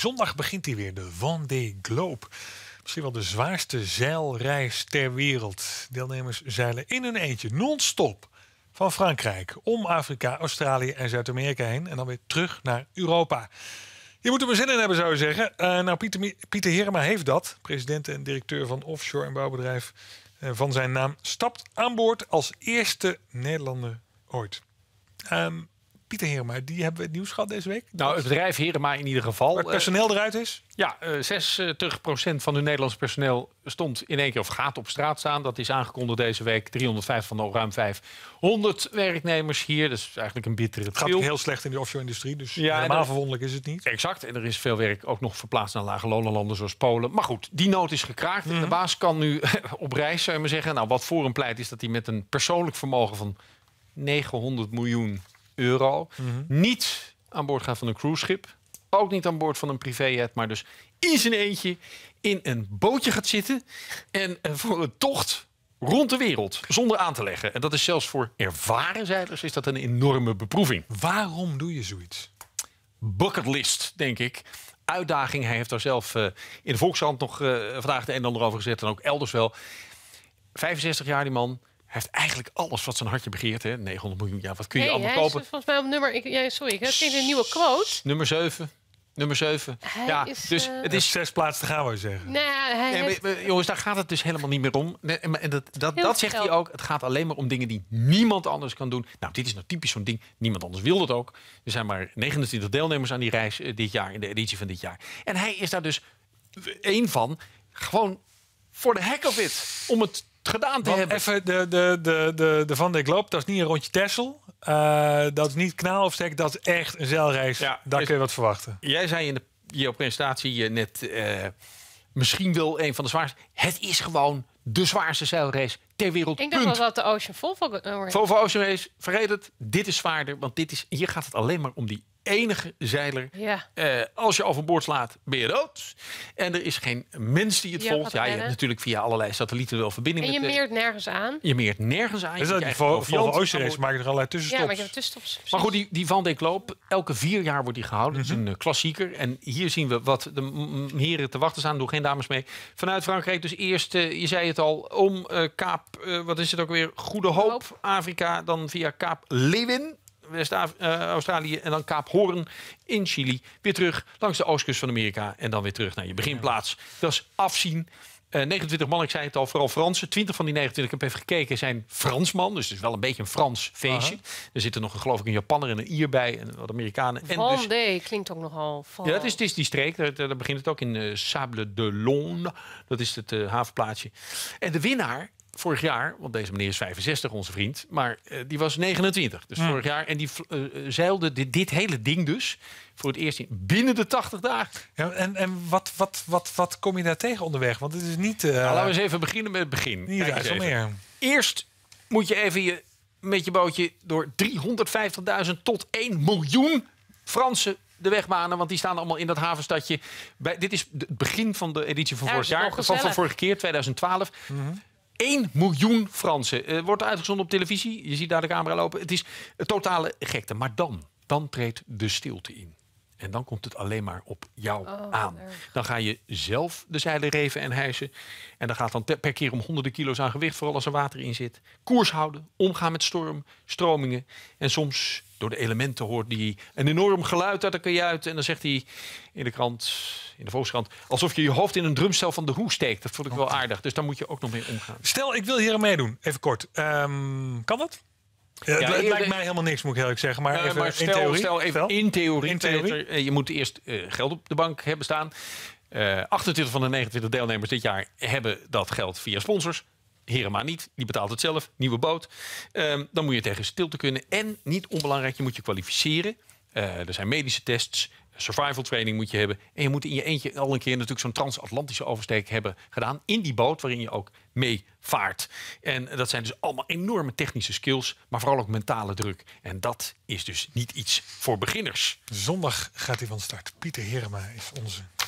Zondag begint hij weer, de Vendée Globe. Misschien wel de zwaarste zeilreis ter wereld. Deelnemers zeilen in hun eentje, non-stop, van Frankrijk om Afrika, Australië en Zuid-Amerika heen. En dan weer terug naar Europa. Je moet er maar zin in hebben, zou je zeggen. Uh, nou, Pieter, Pieter Herema heeft dat. President en directeur van offshore- en bouwbedrijf eh, van zijn naam. Stapt aan boord als eerste Nederlander ooit. Um, Pieter Herma, die hebben we het nieuws gehad deze week. Nou, het bedrijf Herma in ieder geval. het eh, personeel eruit is? Ja, 60% eh, van hun Nederlands personeel stond in één keer of gaat op straat staan. Dat is aangekondigd deze week. 305 van de ruim 500 werknemers hier. Dat is eigenlijk een bittere Het gaat heel slecht in de offshore-industrie, dus ja, helemaal verwonderlijk is het niet. Exact, en er is veel werk ook nog verplaatst naar lage lonenlanden zoals Polen. Maar goed, die nood is gekraakt. De mhm. baas kan nu op reis, zou je maar zeggen. Nou, wat voor hem pleit is dat hij met een persoonlijk vermogen van 900 miljoen euro. Mhm. Niet aan boord gaan van een cruiseschip. Ook niet aan boord van een privéjet, maar dus in zijn eentje in een bootje gaat zitten. En eh, voor een tocht rond de wereld zonder aan te leggen. En dat is zelfs voor ervaren zeilers is dat een enorme beproeving. Waarom doe je zoiets? Bucketlist, denk ik. Uitdaging. Hij heeft daar zelf eh, in de Volkshand nog eh, vandaag de een en ander over gezet en ook elders wel. 65 jaar die man. Hij heeft eigenlijk alles wat zijn hartje begeert. Hè? 900 miljoen, ja, wat kun je allemaal kopen? Is, volgens mij op nummer... Ik, sorry, ik heb een nieuwe quote. Nummer 7. Nummer 7. ja, dus eh, het is zes plaatsen te gaan, we zeggen. Nee, jongens, daar gaat het dus helemaal niet meer om. en dat, dat, dat zegt hij ook. Het gaat alleen maar om dingen die niemand anders kan doen. Nou, dit is nou typisch zo'n ding. Niemand anders wil dat ook. Er zijn maar 29 deelnemers aan die reis eh, dit jaar, in de editie van dit jaar. En hij is daar dus één van. Gewoon voor de heck of it. Om het gedaan te hebben. Even de, de, de, de, de Van der dat is niet een rondje Tessel. Eh, dat is niet stek, dat is echt een zeilreis. Ja, Daar kun je wat verwachten. Jij zei in de, je presentatie net eh, misschien wel een van de zwaarste. Het is gewoon de zwaarste zeilreis ter wereld. Ik dacht wel dat de Ocean eh, Volvo... Ocean Race, vergeet het. Dit is zwaarder, want dit is, hier gaat het alleen maar om die enige zeiler. Ja. Eh, als je overboord slaat, ben je dood. En er is geen mens die het volgt. Ja, je hebt natuurlijk via allerlei satellieten wel verbinding. En je met, meert nergens aan. Je meert nergens aan. Dus dat die voor je maken er allerlei tussenstops. Ja, maar je hebt tussenstops. Maar goed, die, die Van de Loop, elke vier jaar wordt die gehouden. Dat is mhm. een eh, klassieker. En hier zien we wat de heren te wachten staan. Doe geen dames mee. Vanuit Frankrijk dus eerst, eh, je zei het al, om Kaap, wat is het ook weer? Goede Hoop, Afrika. Dan via Kaap Lewin West-Australië eh, en dan Kaap Hoorn in Chili. Weer terug langs de oostkust van Amerika en dan weer terug naar je beginplaats. Dat is afzien. 29 eh, man, ik zei het al, vooral Fransen. 20 van die 29, ik heb even gekeken, zijn Fransman. Dus het is wel een beetje een Frans feestje. Er zitten nog, geloof ik, een Japanner en een Ier bij. En wat Amerikanen. en dus, nee, klinkt ook nogal. Van. Ja, dat is, het is die streek. Daar, begint het ook in eh, Sable de Londe. Dat is het havenplaatsje. En de winnaar vorig jaar, want deze meneer is 65, onze vriend, maar eh, die was 29. Dus vorig jaar. En die eh, eh, zeilde dit, dit, hele ding dus voor het eerst in, binnen de 80 dagen. Ja, en en wat, wat, wat, wat kom je daar tegen onderweg? Want het is niet. Uh... laten we eens even beginnen met het begin. Niet Kijk eens meer. Eerst moet je even je, met je bootje door 350.000 tot 1 miljoen Fransen de banen, want die staan allemaal in dat havenstadje. Bij, dit is het begin van de editie van vorig jaar, van, van vorige keer, 2012. Mm 1 miljoen Fransen. Eh, wordt uitgezonden op televisie. Je ziet daar de camera lopen. Het is totale gekte. Maar dan, dan treedt de stilte in. En dan komt het alleen maar op jou oh, aan. Dan ga je zelf de zeilen reven en hijsen. En dan gaat dan per keer om honderden kilo's aan gewicht, vooral als er water in zit. Koers houden, omgaan met storm, stromingen. En soms door de elementen hoort die een enorm geluid uit de kajuit. En dan zegt hij in de krant, in de Volkskrant, alsof je je hoofd in een drumstel van de hoek steekt. Dat vond ik wel oh. aardig. Dus daar moet je ook nog mee omgaan. Stel, ik wil hier aan meedoen, even kort. Ehm, kan dat? Ja, het, lijkt mij helemaal niks, moet ik eerlijk zeggen. Maar, even, stel, in theorie, stel even in theorie, in theorie. Eh, je moet eerst eh, geld op de bank hebben staan. 28 eh, van de 29 deelnemers dit jaar hebben dat geld via sponsors. Herema niet, die betaalt het zelf, nieuwe boot. Ehm, dan moet je tegen stilte kunnen. En niet onbelangrijk, je moet je kwalificeren. er zijn medische tests survival training moet je hebben. En je moet in je eentje al een keer natuurlijk zo'n transatlantische oversteek hebben gedaan. In die boot waarin je ook mee vaart. En dat zijn dus allemaal enorme technische skills, maar vooral ook mentale druk. En dat is dus niet iets voor beginners. Zondag gaat hij van start. Pieter Herema is onze